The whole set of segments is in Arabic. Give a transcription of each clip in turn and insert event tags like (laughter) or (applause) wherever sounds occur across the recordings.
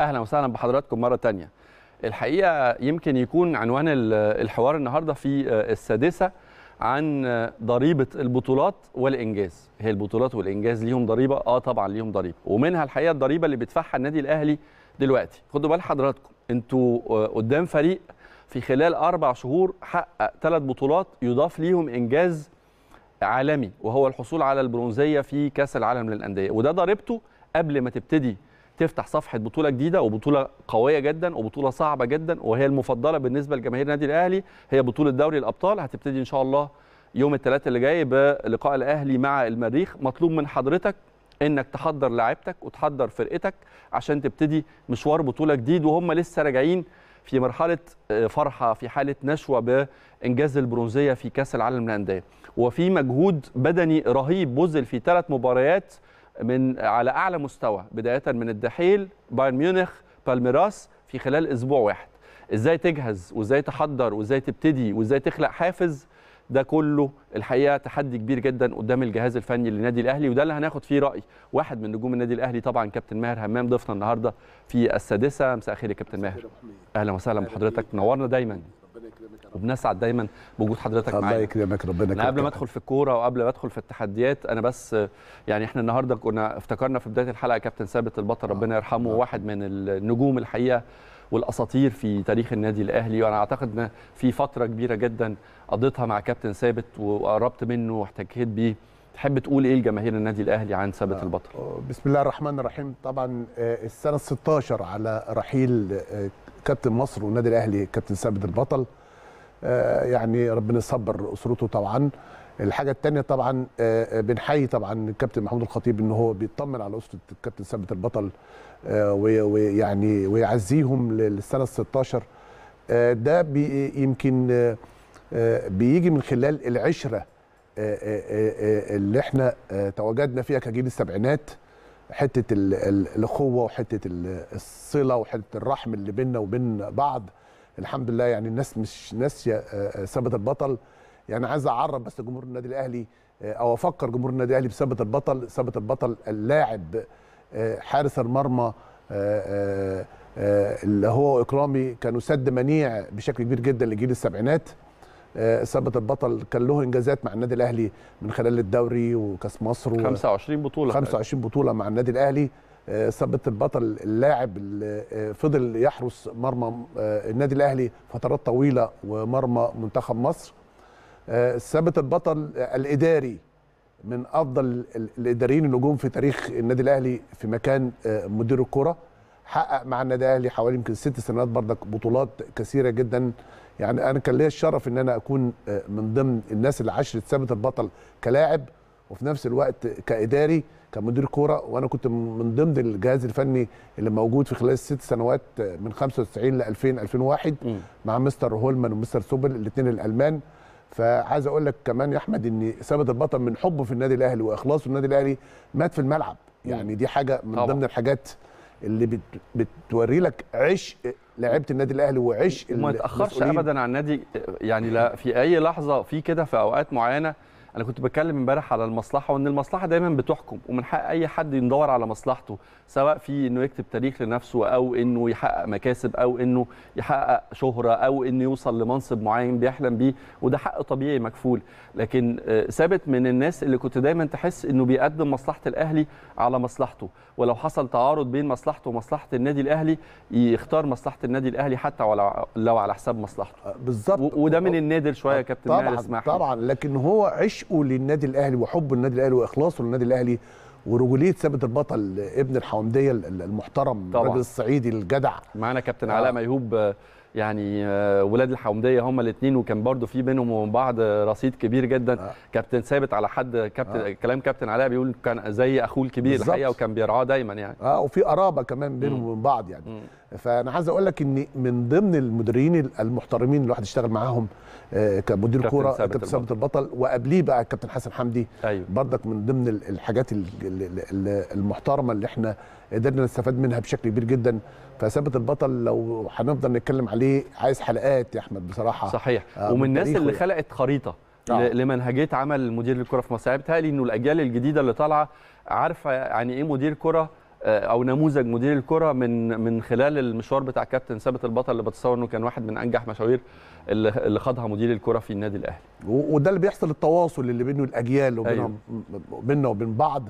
اهلا وسهلا بحضراتكم مره تانية الحقيقه يمكن يكون عنوان الحوار النهارده في آه، السادسه عن آه، ضريبه البطولات والانجاز هي البطولات والانجاز ليهم ضريبه اه طبعا ليهم ضريبه ومنها الحقيقه الضريبه اللي بيدفعها النادي الاهلي دلوقتي خدوا بال حضراتكم انتوا آه، قدام فريق في خلال اربع شهور حقق ثلاث بطولات يضاف ليهم انجاز عالمي وهو الحصول على البرونزيه في كاس العالم للانديه وده ضريبته قبل ما تبتدي تفتح صفحه بطوله جديده وبطوله قويه جدا وبطوله صعبه جدا وهي المفضله بالنسبه لجماهير النادي الاهلي هي بطوله دوري الابطال هتبتدي ان شاء الله يوم الثلاثاء اللي جاي بلقاء الاهلي مع المريخ مطلوب من حضرتك انك تحضر لاعيبتك وتحضر فرقتك عشان تبتدي مشوار بطوله جديد وهم لسه راجعين في مرحله آه، فرحه في حاله نشوه بانجاز البرونزيه في كاس العالم للانديه وفي مجهود بدني رهيب بذل في ثلاث مباريات من على اعلى مستوى بدايه من الدحيل بايرن ميونخ بالميراس في خلال اسبوع واحد ازاي تجهز وازاي تحضر وازاي تبتدي وازاي تخلق حافز ده كله الحقيقه تحدي كبير جدا قدام الجهاز الفني للنادي الاهلي وده اللي هناخد فيه راي واحد من نجوم النادي الاهلي طبعا كابتن ماهر همام ضيفنا النهارده في السادسه مساء الخير يا كابتن ماهر اهلا وسهلا بحضرتك منورنا دايما وبنسعد دايما بوجود حضرتك معانا الله يكرمك ربنا أنا قبل ما ادخل في الكوره وقبل ما ادخل في التحديات انا بس يعني احنا النهارده كنا افتكرنا في بدايه الحلقه كابتن ثابت البطل آه. ربنا يرحمه آه. واحد من النجوم الحقيقه والاساطير في تاريخ النادي الاهلي وانا اعتقد ان في فتره كبيره جدا قضيتها مع كابتن ثابت وقربت منه واحتكيت بيه تحب تقول ايه لجماهير النادي الاهلي عن ثابت آه. البطل آه، بسم الله الرحمن الرحيم طبعا السنه 16 على رحيل كابتن مصر والنادي الاهلي كابتن ثابت البطل آه، يعني ربنا يصبر اسرته طبعا الحاجه الثانيه طبعا آه، آه، بنحيي طبعا الكابتن محمود الخطيب ان هو بيطمن على اسره الكابتن ثابت البطل ويعني ويعزيهم للسنه ال 16 ده بي يمكن بيجي من خلال العشره اللي احنا تواجدنا فيها كجيل السبعينات حته الاخوه وحته الصله وحته الرحم اللي بيننا وبين بعض الحمد لله يعني الناس مش ناسيه آه، آه، ثابت البطل يعني عايز اعرب بس جمهور النادي الاهلي آه، او افكر جمهور النادي الاهلي بثابت البطل ثابت البطل اللاعب حارس المرمى اللي هو اكرامي كانوا سد منيع بشكل كبير جدا لجيل السبعينات ثابت البطل كان له انجازات مع النادي الاهلي من خلال الدوري وكاس مصر 25 بطوله 25 بطوله مع النادي الاهلي آه، ثبت البطل اللاعب اللي آه، فضل يحرس مرمى آه، النادي الاهلي فترات طويله ومرمى منتخب مصر ثابت البطل الاداري من افضل الاداريين النجوم في تاريخ النادي الاهلي في مكان مدير الكره حقق مع النادي الاهلي حوالي يمكن ست سنوات برضك بطولات كثيره جدا يعني انا كان ليا الشرف ان انا اكون من ضمن الناس اللي عاشت ثابت البطل كلاعب وفي نفس الوقت كاداري كمدير كوره وانا كنت من ضمن الجهاز الفني اللي موجود في خلال الست سنوات آه، من 95 ل 2000 2001 م. مع مستر هولمان ومستر سوبل الاثنين الالمان فعايز اقول لك كمان يا احمد ان ثابت البطل من حبه في النادي الاهلي واخلاصه النادي الاهلي مات في الملعب يعني دي حاجه من طبعا. ضمن الحاجات اللي بت... بتوري لك عشق لعيبه النادي الاهلي وعشق وما يتاخرش ابدا عن النادي يعني لا في اي لحظه في كده في اوقات معينه انا كنت بتكلم امبارح على المصلحه وان المصلحه دايما بتحكم ومن حق اي حد يدور على مصلحته سواء في انه يكتب تاريخ لنفسه او انه يحقق مكاسب او انه يحقق شهره او انه يوصل لمنصب معين بيحلم بيه وده حق طبيعي مكفول لكن آه، ثابت من الناس اللي كنت دايما تحس انه بيقدم مصلحه الاهلي على مصلحته ولو حصل تعارض بين مصلحته ومصلحه النادي الاهلي يختار مصلحه النادي الاهلي حتى ولو لو على حساب مصلحته آه، بالظبط وده من آه، النادر شويه يا كابتن طبعا طبعا لكن هو عش عشقه للنادي الاهلي وحبه للنادي الاهلي واخلاصه للنادي الاهلي ورجوليه ثابت البطل ابن الحومديه المحترم الراجل الصعيدي الجدع معانا كابتن علاء آه. ميهوب آه، يعني آه، ولاد الحومديه هما الاثنين وكان برضو في بينهم وبين بعض رصيد كبير جدا آه. كابتن ثابت على حد كابتن آه. كلام كابتن علاء بيقول كان زي اخوه الكبير الحقيقه وكان بيرعاه دايما يعني اه وفي قرابه كمان بينهم وبين بعض يعني م. فانا عايز اقول لك ان من ضمن المدربين المحترمين اللي الواحد اشتغل معاهم آه، كمدير كوره كابتن ثابت البطل وقبليه بقى كابتن حسن حمدي أيوه. بردك من ضمن الحاجات المحترمه اللي احنا قدرنا نستفاد منها بشكل كبير جدا فثابت البطل لو هنفضل نتكلم عليه عايز حلقات يا احمد بصراحه صحيح آه ومن الناس اللي يعني. خلقت خريطه طبعا. آه. لمنهجيه عمل مدير الكره في مصر بتهيألي انه الاجيال الجديده اللي طالعه عارفه يعني ايه مدير كره آه، او نموذج مدير الكره من من خلال المشوار بتاع كابتن ثابت البطل اللي بتصور انه كان واحد من انجح مشاوير اللي خاضها مدير الكره في النادي الاهلي وده اللي بيحصل التواصل اللي بينه الاجيال وبيننا أيوه. وبين بعض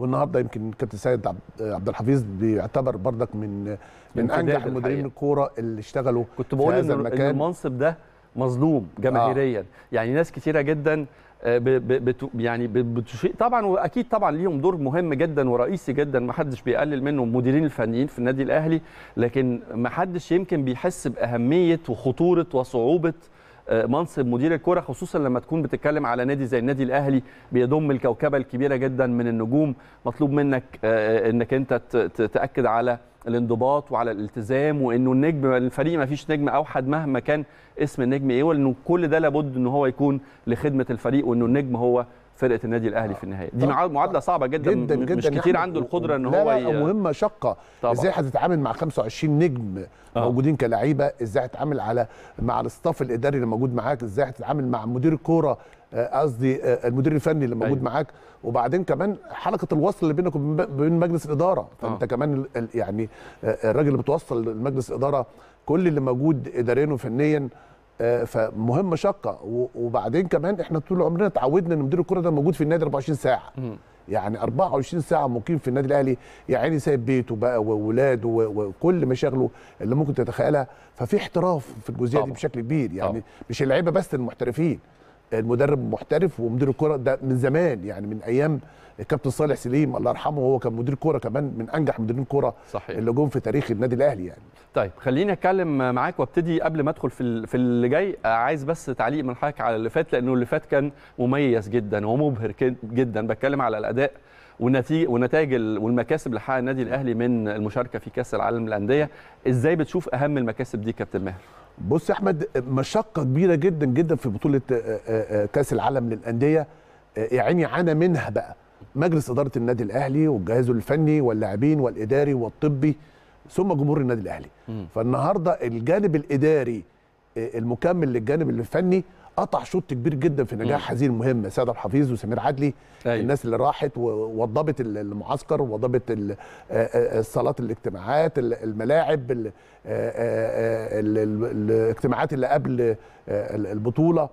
والنهارده يمكن كابتن سيد عبد الحفيظ بيعتبر بردك من من انجح مدربين الكوره اللي اشتغلوا كنت بقول في هذا المكان إن المنصب ده مظلوم جماهيريا آه. يعني ناس كثيره جدا آه، ب ب يعني بتشيء طبعا واكيد طبعا ليهم دور مهم جدا ورئيسي جدا ما حدش بيقلل منه المديرين الفنيين في النادي الاهلي لكن ما حدش يمكن بيحس باهميه وخطوره وصعوبه منصب مدير الكره خصوصا لما تكون بتتكلم على نادي زي النادي الاهلي بيضم الكوكبه الكبيره جدا من النجوم مطلوب منك آه، آه، انك انت تاكد على الانضباط وعلى الالتزام وانه النجم الفريق ما فيش نجم اوحد مهما كان اسم النجم ايه وانه كل ده لابد ان هو يكون لخدمه الفريق وانه النجم هو فرقه النادي الاهلي آه. في النهايه دي معادله آه. صعبه جدا, جدا, جدا مش كتير عنده القدره ان لا هو لا مهمه مهمه شاقه ازاي هتتعامل مع 25 نجم آه. موجودين كلعيبه ازاي هتتعامل على مع الاستاف الاداري اللي موجود معاك ازاي هتتعامل مع مدير الكوره آه، قصدي المدير الفني اللي موجود أيوه. معاك وبعدين كمان حلقه الوصل اللي بينك وبين مجلس الاداره فانت يعني، آه. كمان يعني الراجل اللي بتوصل لمجلس الاداره كل اللي موجود اداريا وفنيا آه، فمهمه شاقه وبعدين كمان احنا طول عمرنا اتعودنا ان مدير الكره ده موجود في النادي 24 ساعه يعني 24 ساعه مقيم في النادي الاهلي يا عيني سايب بيته بقى واولاده وكل مشاغله اللي ممكن تتخيلها ففي احتراف في الجزئيه دي بشكل كبير يعني طبعا. مش اللعيبه بس المحترفين المدرب محترف ومدير الكره ده من زمان يعني من ايام الكابتن صالح سليم الله يرحمه هو كان مدير كوره كمان من انجح مديرين كوره اللي جم في تاريخ النادي الاهلي يعني طيب خليني اتكلم معاك وابتدي قبل ما ادخل في في اللي جاي آه، عايز بس تعليق من حضرتك على اللي فات لانه اللي فات كان مميز جدا ومبهر جدا بتكلم على الاداء والنتيجه والنتائج والمكاسب اللي حققها النادي الاهلي من المشاركه في كاس العالم للانديه ازاي بتشوف اهم المكاسب دي كابتن ماهر بص يا احمد مشقه كبيره جدا جدا في بطوله آه، آه، كاس العالم للانديه يعني عانى منها بقى مجلس اداره النادي الاهلي وجهازه الفني واللاعبين والاداري والطبي ثم جمهور النادي الاهلي فالنهارده الجانب الاداري آه، المكمل للجانب الفني قطع شوط كبير جدا في نجاح هذه المهمه سيد عبد الحفيظ وسمير عدلي أيوة. الناس اللي راحت وضبط المعسكر وضبط الصالات آه، آه، الاجتماعات الملاعب الاجتماعات اللي قبل البطوله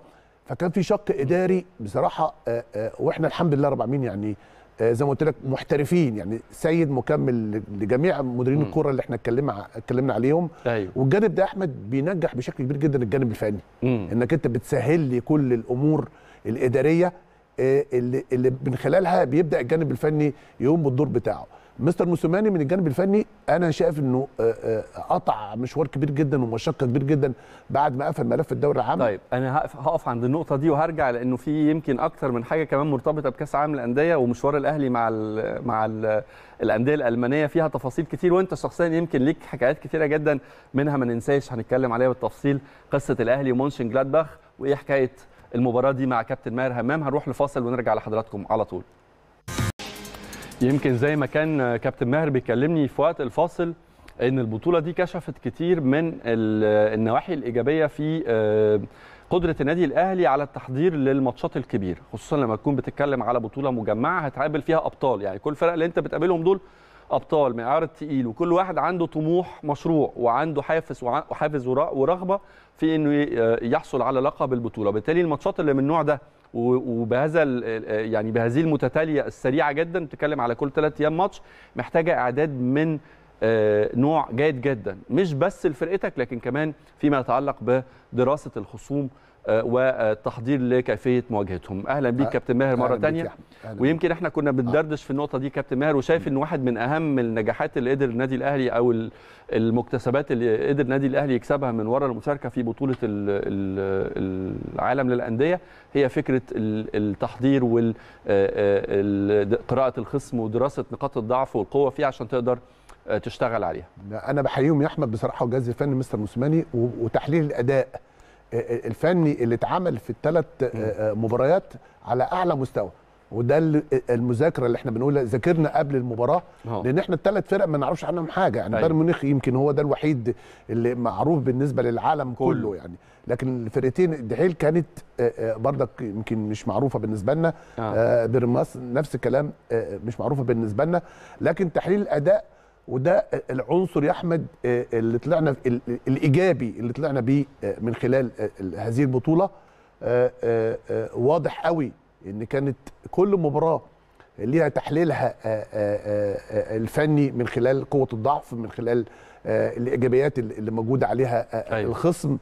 فكان في شق اداري بصراحه آه، آه، واحنا الحمد لله رب العالمين يعني آه، زي ما قلت لك محترفين يعني سيد مكمل لجميع مديرين الكوره اللي احنا اتكلمنا اتكلمنا عليهم أيوه. والجانب ده احمد بينجح بشكل كبير جدا الجانب الفني انك انت بتسهل لي كل الامور الاداريه اللي, اللي من خلالها بيبدا الجانب الفني يقوم بالدور بتاعه مستر موسيماني من الجانب الفني انا شايف انه آه، آه، قطع مشوار كبير جدا ومشقه كبير جدا بعد ما قفل ملف الدوري العام طيب انا هقف عند النقطه دي وهرجع لانه في يمكن اكتر من حاجه كمان مرتبطه بكاس عالم الانديه ومشوار الاهلي مع الـ مع الـ الانديه الالمانيه فيها تفاصيل كتير وانت شخصيا يمكن ليك حكايات كتيره جدا منها ما ننساش هنتكلم عليها بالتفصيل قصه الاهلي ومونشن جلادباخ وايه حكايه المباراه دي مع كابتن ماهر همام هنروح لفاصل ونرجع لحضراتكم على طول يمكن زي ما كان كابتن ماهر بيكلمني في وقت الفاصل ان البطوله دي كشفت كتير من النواحي الايجابيه في آه، قدره النادي الاهلي على التحضير للماتشات الكبيره خصوصا لما تكون بتتكلم على بطوله مجمعه هتقابل فيها ابطال يعني كل الفرق اللي انت بتقابلهم دول ابطال من عارض تقيل وكل واحد عنده طموح مشروع وعنده حافز وحافز ورغبه في انه آه، يحصل على لقب البطوله بالتالي الماتشات اللي من النوع ده وبهذا يعني بهذه المتتاليه السريعه جدا بتتكلم على كل ثلاث ايام ماتش محتاجه اعداد من آه، نوع جيد جدا مش بس لفرقتك لكن كمان فيما يتعلق بدراسه الخصوم والتحضير لكيفيه مواجهتهم اهلا بيك أه، كابتن ماهر مره ثانيه ويمكن احنا كنا بندردش في النقطه دي كابتن ماهر وشايف ان واحد من اهم النجاحات اللي قدر النادي الاهلي او المكتسبات اللي قدر النادي الاهلي يكسبها من وراء المشاركه في بطوله العالم للانديه هي فكره التحضير وقراءه آه، آه، الخصم ودراسه نقاط الضعف والقوه فيه عشان تقدر تشتغل عليها انا بحييهم يا احمد بصراحه وجهاز الفني مستر موسيماني وتحليل الاداء الفني اللي اتعمل في الثلاث آه، آه، مباريات على اعلى مستوى وده المذاكره اللي احنا بنقولها ذاكرنا قبل المباراه اه. لان احنا الثلاث فرق ما نعرفش عنهم حاجه يعني أيوة. بايرن ميونخ يمكن هو ده الوحيد اللي معروف بالنسبه للعالم كله, كله يعني لكن الفرقتين الدحيل كانت بردك يمكن مش معروفه بالنسبه لنا بيرماس نفس الكلام مش معروفه بالنسبه لنا لكن تحليل الاداء وده العنصر يا احمد آه، اللي طلعنا الايجابي اللي طلعنا بيه آه، من خلال آه، هذه البطوله واضح قوي ان كانت كل مباراه ليها تحليلها الفني من خلال قوه الضعف من خلال الايجابيات اللي موجوده عليها أيوه. الخصم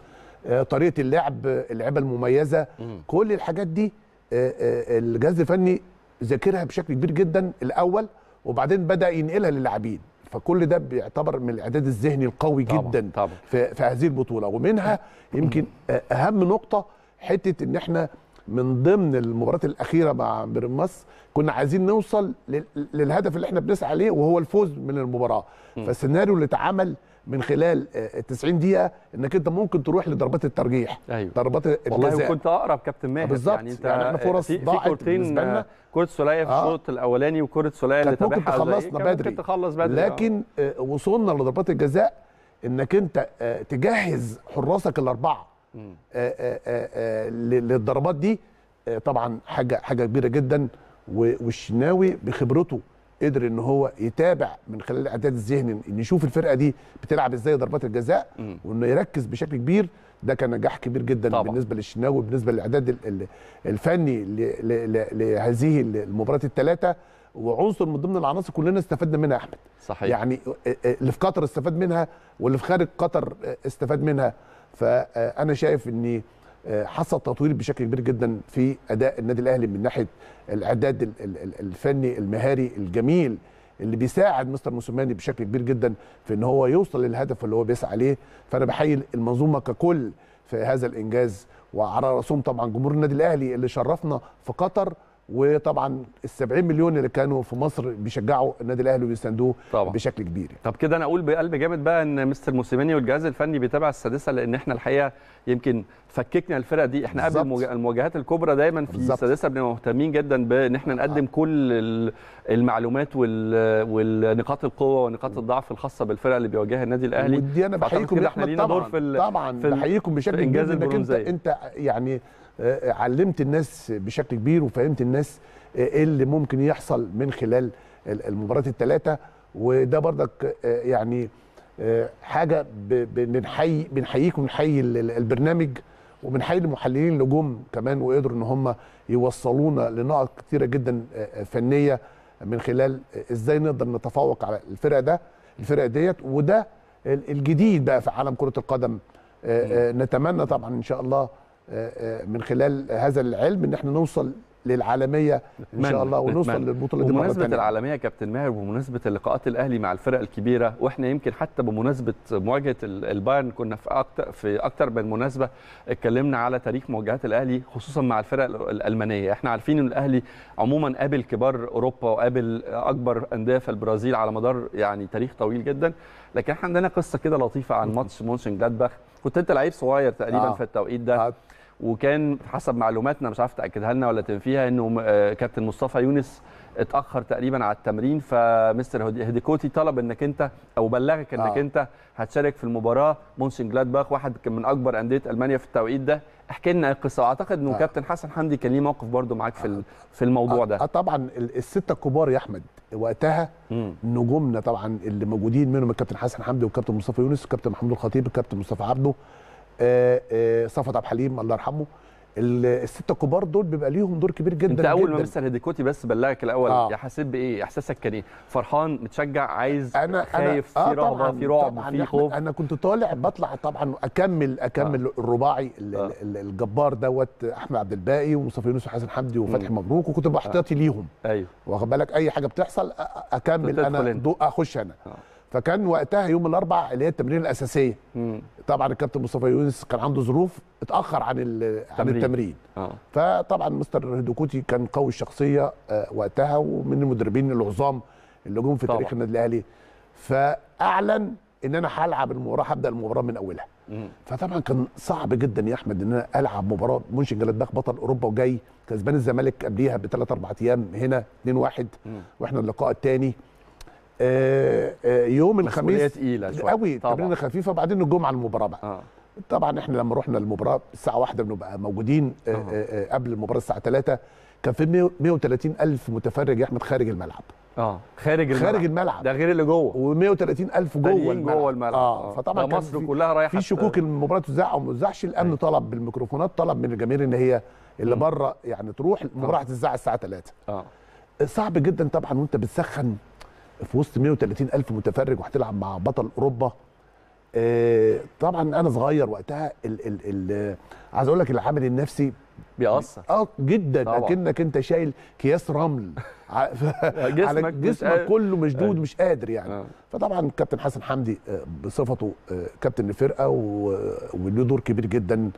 طريقه اللعب اللعبه المميزه كل الحاجات دي الجهاز الفني ذاكرها بشكل كبير جدا الاول وبعدين بدا ينقلها للاعبين فكل ده بيعتبر من الاعداد الذهني القوي طبعًا جدا طبعًا. في, في هذه البطوله ومنها يمكن اهم نقطه حته ان احنا من ضمن المباراه الاخيره مع مصر كنا عايزين نوصل للهدف اللي احنا بنسعى عليه وهو الفوز من المباراه فالسيناريو اللي اتعمل من خلال ال آه، 90 دقيقه انك انت ممكن تروح لضربات الترجيح أيوة. ضربات الجزاء والله كنت اقرب كابتن ماهر بالظبط يعني انت يعني احنا فرص ضاعت في كورتين آه، كره سوليه في آه. الشوط آه. الاولاني وكره سوليه اللي ممكن تخلصنا إيه؟ بدري ممكن تخلص بدري لكن آه. وصلنا لضربات الجزاء انك انت آه تجهز حراسك الاربعه آه آه آه للضربات دي آه طبعا حاجه حاجه كبيره جدا والشناوي بخبرته قدر ان هو يتابع من خلال الاعداد الذهني ان يشوف الفرقه دي بتلعب ازاي ضربات الجزاء وانه يركز بشكل كبير ده كان نجاح كبير جدا طبعا. بالنسبه للشناوي وبالنسبه للاعداد الفني لهذه المباراه الثلاثه وعنصر من ضمن العناصر كلنا استفدنا منها يا احمد صحيح يعني آه، آه، اللي في قطر استفاد منها واللي في خارج قطر آه، استفاد منها فانا شايف ان حصل تطوير بشكل كبير جدا في اداء النادي الاهلي من ناحيه الاعداد الفني المهاري الجميل اللي بيساعد مستر موسيماني بشكل كبير جدا في ان هو يوصل للهدف اللي هو بيسعى عليه فانا بحيي المنظومه ككل في هذا الانجاز وعلى راسهم طبعا جمهور النادي الاهلي اللي شرفنا في قطر وطبعا ال 70 مليون اللي كانوا في مصر بيشجعوا النادي الاهلي وبيساندوه بشكل كبير يعني. طب كده انا اقول بقلب جامد بقى ان مستر موسيماني والجهاز الفني بيتابع السادسه لان احنا الحقيقه يمكن فككنا الفرقه دي احنا قبل المواجهات الكبرى دايما في بالزبط. السادسه بنبقى مهتمين جدا بان احنا نقدم آه. كل المعلومات والنقاط القوه ونقاط الضعف الخاصه بالفرقه اللي بيواجهها النادي الاهلي ودي انا بحييكم احنا لينا دور في طبعا بحييكم بشكل كبير انت انت يعني آه، علمت الناس بشكل كبير وفهمت الناس آه، ايه اللي ممكن يحصل من خلال المباريات الثلاثه وده بردك آه، يعني حاجه بنحيي بنحييك ونحيي البرنامج وبنحيي المحللين اللي جم كمان وقدروا ان هم يوصلونا لنقط كثيره جدا فنيه من خلال ازاي نقدر نتفوق على الفرقه ده الفرقه ديت وده الجديد بقى في عالم كره القدم نتمنى طبعا ان شاء الله من خلال هذا العلم ان احنا نوصل للعالميه ان شاء الله ونوصل للبطوله دي بمناسبه العالميه يا كابتن ماهر وبمناسبه اللقاءات الاهلي مع الفرق الكبيره واحنا يمكن حتى بمناسبه مواجهه البايرن كنا في اكثر في اكثر من مناسبه اتكلمنا على تاريخ مواجهات الاهلي خصوصا مع الفرق الالمانيه احنا عارفين ان الاهلي عموما قابل كبار اوروبا وقابل اكبر انديه في البرازيل على مدار يعني تاريخ طويل جدا لكن احنا عندنا قصه كده لطيفه عن ماتش مونشن جلادباخ كنت انت لعيب صغير تقريبا آه. في التوقيت ده آه. وكان حسب معلوماتنا مش عارف تاكدها لنا ولا تنفيها انه آه، كابتن مصطفى يونس اتاخر تقريبا على التمرين فمستر هديكوتي طلب انك انت او بلغك انك آه. انت هتشارك في المباراه مونشن جلادباخ واحد من اكبر انديه المانيا في التوقيت ده احكي لنا القصه واعتقد انه آه. كابتن حسن حمدي كان ليه موقف برده معاك في آه. في الموضوع آه. ده آه طبعا السته الكبار يا احمد وقتها مم. نجومنا طبعا اللي موجودين منهم الكابتن حسن حمدي والكابتن مصطفى يونس والكابتن محمود الخطيب والكابتن مصطفى عبده آه، آه، صفوت عبد الحليم الله يرحمه الستة الكبار دول بيبقى ليهم دور كبير جدا انت اول ما مستر هديكوتي بس بلغك الاول آه. يا حسيت بايه احساسك كان ايه فرحان متشجع عايز أنا خايف أنا آه، في آه رهبه في رعب في خوف انا كنت طالع بطلع طبعا اكمل اكمل آه. الرباعي آه. الجبار دوت احمد عبد الباقي ومصطفى يونس وحسن حمدي وفتحي مبروك وكنت بحتياطي آه. ليهم ايوه واخد بالك اي حاجه بتحصل اكمل انا اخش انا آه. فكان وقتها يوم الاربعاء اللي هي التمرين الاساسيه مم. طبعا الكابتن مصطفى يونس كان عنده ظروف اتاخر عن عن التمرين آه. فطبعا مستر هدوكوتي كان قوي الشخصيه آه، وقتها ومن المدربين العظام اللي جم في طبعا. تاريخ النادي الاهلي فاعلن ان انا هلعب المباراه هبدا المباراه من اولها فطبعا كان صعب جدا يا احمد ان انا العب مباراه منشن جلادباخ بطل اوروبا وجاي كسبان الزمالك قبليها بثلاث اربع ايام هنا 2-1 واحنا اللقاء الثاني آه، آه، يوم الخميس تقيله شويه قوي تمرينه خفيفه وبعدين الجمعه المباراه بقى آه. طبعا احنا لما رحنا المباراه الساعه واحدة بنبقى موجودين آه. آه, آه، قبل المباراه الساعه 3 كان في 130 الف متفرج يا احمد خارج الملعب اه خارج الملعب خارج الملعب ده غير اللي جوه و130 الف جوه الملعب جوه الملعب اه, فطبعا كان مصر كلها رايحه في شكوك ان المباراه تذاع او ما تذاعش الامن أي. أيوه. طلب بالميكروفونات طلب من الجماهير ان هي اللي بره يعني تروح المباراه تذاع الساعه 3 اه صعب جدا طبعا وانت بتسخن في وسط 130 الف متفرج وهتلعب مع بطل اوروبا آه، طبعا انا صغير وقتها ال ال ال عايز اقول لك العامل النفسي بيأثر اه جدا اكنك انت شايل كياس رمل (laughs) جسمك على جسمك مش كله مشدود آه. مش قادر يعني آه. فطبعا كابتن حسن حمدي آه، بصفته كابتن الفرقه وله دور كبير جدا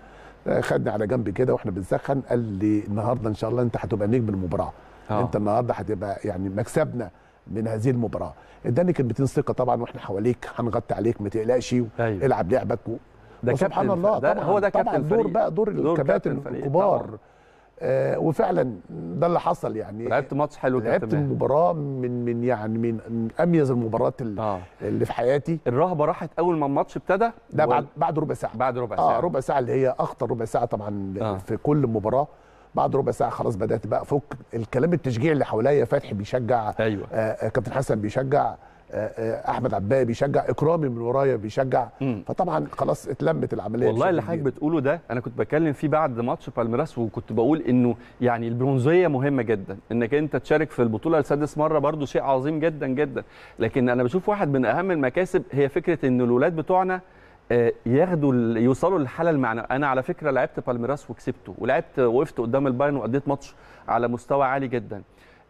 خدني على جنب كده واحنا بنسخن قال لي النهارده ان شاء الله انت هتبقى نجم المباراه آه. انت النهارده هتبقى يعني مكسبنا من هذه المباراه اداني كلمتين ثقه طبعا واحنا حواليك هنغطي عليك ما تقلقش أيوه. العب لعبك ده سبحان الله ده طبعا هو ده كابتن طبعا دور بقى دور, دور الكباتن الكبار آه وفعلا ده اللي حصل يعني لعبت ماتش حلو جدا لعبت مباراه من من يعني من اميز المباريات اللي, آه. اللي في حياتي الرهبه راحت اول ما الماتش ابتدى ده و... بعد بعد ربع ساعه بعد ربع آه، ساعه اه ربع ساعه اللي هي اخطر ربع ساعه طبعا آه. في كل مباراه بعد ربع ساعه خلاص بدات بقى فك الكلام التشجيع اللي حواليا فتحي بيشجع أيوة. آه, آه، كابتن حسن بيشجع آه، آه، احمد عباقي بيشجع اكرامي من ورايا بيشجع فطبعا خلاص اتلمت العمليه والله اللي حضرتك بتقوله ده انا كنت بتكلم فيه بعد ماتش بالميراس وكنت بقول انه يعني البرونزيه مهمه جدا انك انت تشارك في البطوله لسادس مره برده شيء عظيم جدا جدا لكن انا بشوف واحد من اهم المكاسب هي فكره ان الولاد بتوعنا آه، ياخدوا يوصلوا للحاله المعنويه انا على فكره لعبت بالميراس وكسبته ولعبت وقفت قدام البايرن واديت ماتش على مستوى عالي جدا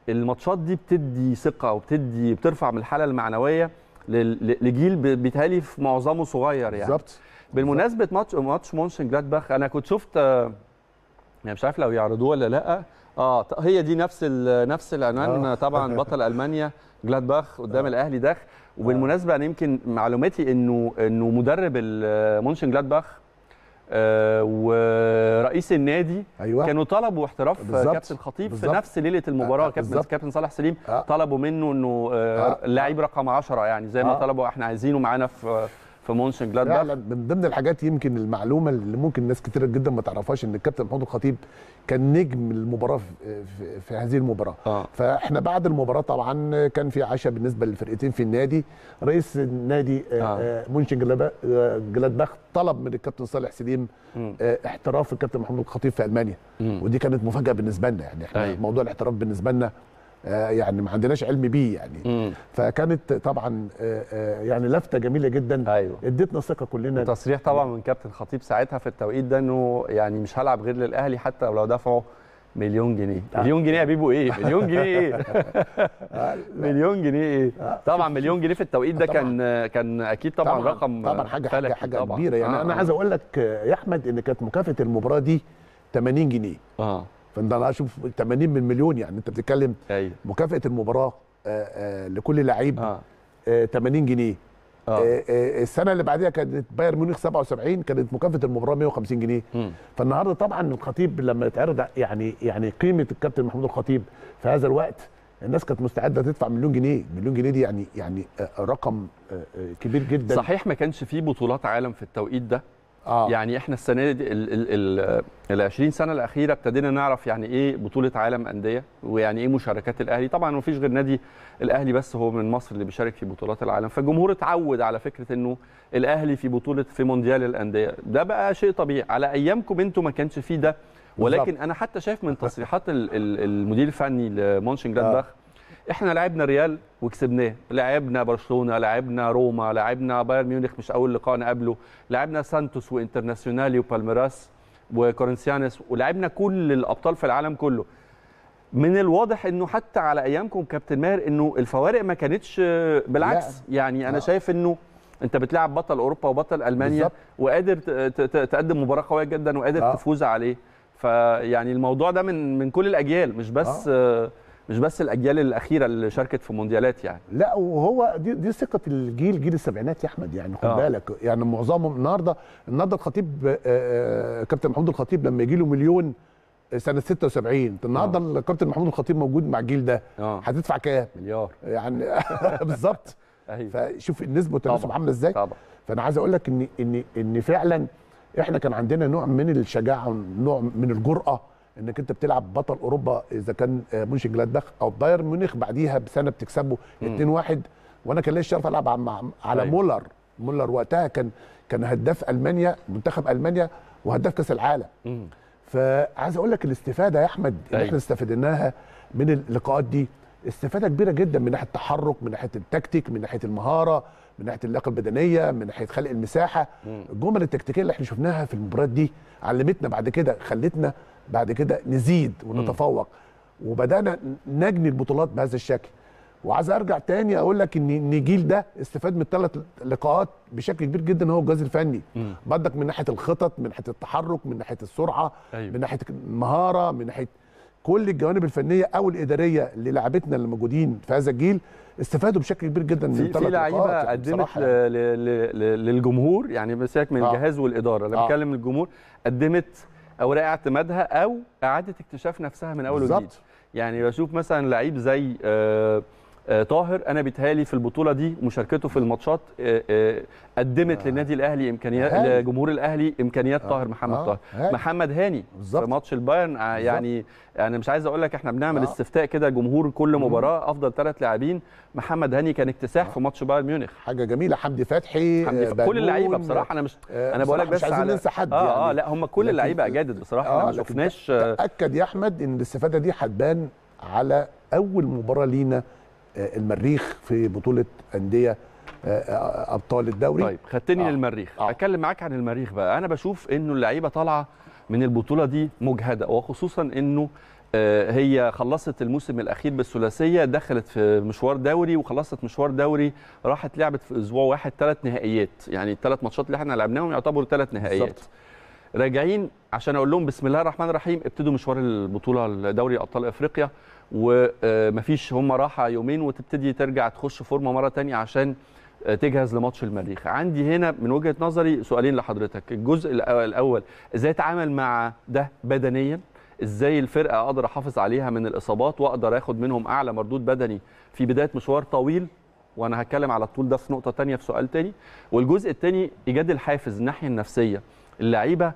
الماتشات دي بتدي ثقه وبتدي بترفع من الحاله المعنويه لجيل بيتهيألي في معظمه صغير يعني بالظبط بالمناسبه ماتش ماتش مونشن جلادباخ انا كنت شفت يعني مش عارف لو يعرضوه ولا لا اه هي دي نفس نفس العنوان آه. طبعا بطل المانيا جلادباخ قدام آه. الاهلي داخل وبالمناسبه انا يمكن معلوماتي انه انه مدرب المونشن جلادباخ آه، ورئيس النادي أيوة. كانوا طلبوا احتراف بالزبط. كابتن خطيب بالزبط. في نفس ليله آه، المباراه آه كابتن كابتن صالح سليم آه. طلبوا منه انه آه. آه. لعيب رقم 10 يعني زي ما آه. طلبوا احنا عايزينه معانا في في مونشن جلادباخ فعلا من ضمن الحاجات يمكن المعلومه اللي ممكن ناس كتير جدا ما تعرفهاش ان الكابتن محمود الخطيب كان نجم المباراه في, في هذه المباراه آه. فاحنا بعد المباراه طبعا كان في عشاء بالنسبه للفرقتين في النادي رئيس النادي آه. آه, آه، مونشن آه، جلادباخ طلب من الكابتن صالح سليم آه احتراف الكابتن محمود الخطيب في المانيا م. ودي كانت مفاجاه بالنسبه لنا يعني احنا أيوه. موضوع الاحتراف بالنسبه لنا آه، يعني ما عندناش علم بيه يعني مم. فكانت طبعا آه، آه، يعني لفته جميله جدا أيوة. ادتنا ثقه كلنا تصريح طبعا من كابتن خطيب ساعتها في التوقيت ده انه يعني مش هلعب غير للاهلي حتى لو دفعوا مليون جنيه مليون جنيه يا بيبو ايه مليون جنيه ايه (laughs) مليون جنيه ايه طبعا مليون جنيه في التوقيت ده كان كان اكيد طبعا, طبعاً رقم طبعا حاجه حاجه, حاجة كبيره يعني آه انا عايز اقول لك يا احمد ان كانت مكافاه المباراه دي 80 جنيه اه فانت انا اشوف 80 من مليون يعني انت بتتكلم أيوة. مكافاه المباراه آآ آه، آآ آه، لكل لعيب 80 آه. جنيه آه. السنه اللي بعديها كانت بايرن ميونخ 77 كانت مكافاه المباراه 150 جنيه فالنهارده طبعا الخطيب لما يتعرض يعني يعني قيمه الكابتن محمود الخطيب في هذا الوقت الناس كانت مستعده تدفع مليون جنيه مليون جنيه دي يعني يعني رقم كبير جدا صحيح ما كانش فيه بطولات عالم في التوقيت ده آه. يعني احنا السنه دي ال ال ال ال 20 سنه الاخيره ابتدينا نعرف يعني ايه بطوله عالم انديه ويعني ايه مشاركات الاهلي طبعا ما فيش غير نادي الاهلي بس هو من مصر اللي بيشارك في بطولات العالم فالجمهور اتعود على فكره انه الاهلي في بطوله في مونديال الانديه ده بقى شيء طبيعي على ايامكم انتم ما كانش فيه ده ولكن بالضبط. انا حتى شايف من تصريحات المدير الفني لمونشن جلادباخ آه. احنا لعبنا ريال وكسبناه لعبنا برشلونه لعبنا روما لعبنا بايرن ميونخ مش اول لقاء نقابله لعبنا سانتوس وانترناسيونالي وبالميراس وكورنسيانس ولعبنا كل الابطال في العالم كله من الواضح انه حتى على ايامكم كابتن ماهر انه الفوارق ما كانتش آه، بالعكس لا. يعني انا لا. آه. شايف انه انت بتلعب بطل اوروبا وبطل المانيا بالزبط. وقادر تقدم مباراه قويه جدا وقادر آه. تفوز عليه فيعني الموضوع ده من من كل الاجيال مش بس آه. آه، مش بس الاجيال الاخيره اللي شاركت في مونديالات يعني لا وهو دي, دي ثقه الجيل جيل السبعينات يا احمد يعني خد آه. بالك يعني معظمهم النهارده النهارده الخطيب آه، آه، كابتن محمود الخطيب لما يجي له مليون سنه 76 النهارده الكابتن محمود الخطيب موجود مع الجيل ده هتدفع كام؟ مليار يعني (laughs) (laughs) بالظبط ايوه فشوف النسبه والتناسب عامله ازاي طبعا فانا عايز اقول لك ان ان ان فعلا احنا كان عندنا نوع من الشجاعه ونوع من الجراه انك انت بتلعب بطل اوروبا اذا كان آه، مونشن جلادباخ او بايرن ميونخ بعديها بسنه بتكسبه 2-1 وانا كان ليا الشرف العب على أيوة. مولر مولر وقتها كان كان هداف المانيا منتخب المانيا وهداف كاس العالم فعايز اقول لك الاستفاده يا احمد اللي طيب. احنا استفدناها من اللقاءات دي استفاده كبيره جدا من ناحيه التحرك من ناحيه التكتيك من ناحيه المهاره من ناحيه اللياقه البدنيه من ناحيه خلق المساحه الجمل التكتيكيه اللي احنا شفناها في المباريات دي علمتنا بعد كده خلتنا بعد كده نزيد ونتفوق وبدانا نجني البطولات بهذا الشكل وعايز ارجع تاني اقول لك ان النجيل ده استفاد من الثلاث لقاءات بشكل كبير جدا هو الجهاز الفني بدك من ناحيه الخطط من ناحيه التحرك من ناحيه السرعه أيوة. من ناحيه المهاره من ناحيه كل الجوانب الفنيه او الاداريه اللي لعبتنا اللي موجودين في هذا الجيل استفادوا بشكل كبير جدا من الثلاث في لعيبه قدمت يعني. للجمهور يعني سيبك من آه. الجهاز والاداره انا آه. بتكلم الجمهور قدمت اوراق اعتمادها او اعاده اكتشاف نفسها من اول وجديد يعني بشوف مثلا لعيب زي آه آه، طاهر انا بيتهيألي في البطوله دي مشاركته في الماتشات آه، آه، قدمت آه. للنادي الاهلي امكانيات لجمهور الاهلي امكانيات آه. طاهر محمد آه. طاهر هاني. محمد هاني بالزبط. في ماتش البايرن يعني انا يعني مش عايز اقول لك احنا بنعمل آه. استفتاء كده جمهور كل مباراه مم. افضل ثلاث لاعبين محمد هاني كان اكتساح آه. في ماتش بايرن ميونخ حاجه جميله حمدي فتحي حمدي كل اللعيبه بصراحه انا مش آه انا بقول لك بس مش عايزين ننسى حد آه, يعني. اه لا هم كل اللعيبه اجادد بصراحه آه احنا ما شفناش تاكد يا احمد ان الاستفاده دي هتبان على اول مباراه لينا المريخ في بطوله انديه آه، آه، ابطال الدوري طيب خدتني آه. للمريخ آه. اتكلم معاك عن المريخ بقى انا بشوف انه اللعيبه طالعه من البطوله دي مجهده وخصوصا انه آه، هي خلصت الموسم الاخير بالثلاثيه دخلت في مشوار دوري وخلصت مشوار دوري راحت لعبت في اسبوع واحد ثلاث نهائيات يعني الثلاث ماتشات اللي احنا لعبناهم يعتبروا ثلاث نهائيات بالزبط. راجعين عشان اقول لهم بسم الله الرحمن الرحيم ابتدوا مشوار البطوله دوري ابطال افريقيا ومفيش هم راحه يومين وتبتدي ترجع تخش فورمه مره ثانيه عشان آه، تجهز لماتش المريخ عندي هنا من وجهه نظري سؤالين لحضرتك الجزء الاول ازاي اتعامل مع ده بدنيا ازاي الفرقه اقدر احافظ عليها من الاصابات واقدر اخد منهم اعلى مردود بدني في بدايه مشوار طويل وانا هتكلم على الطول ده في نقطه ثانيه في سؤال ثاني والجزء الثاني ايجاد الحافز الناحيه النفسيه اللعيبه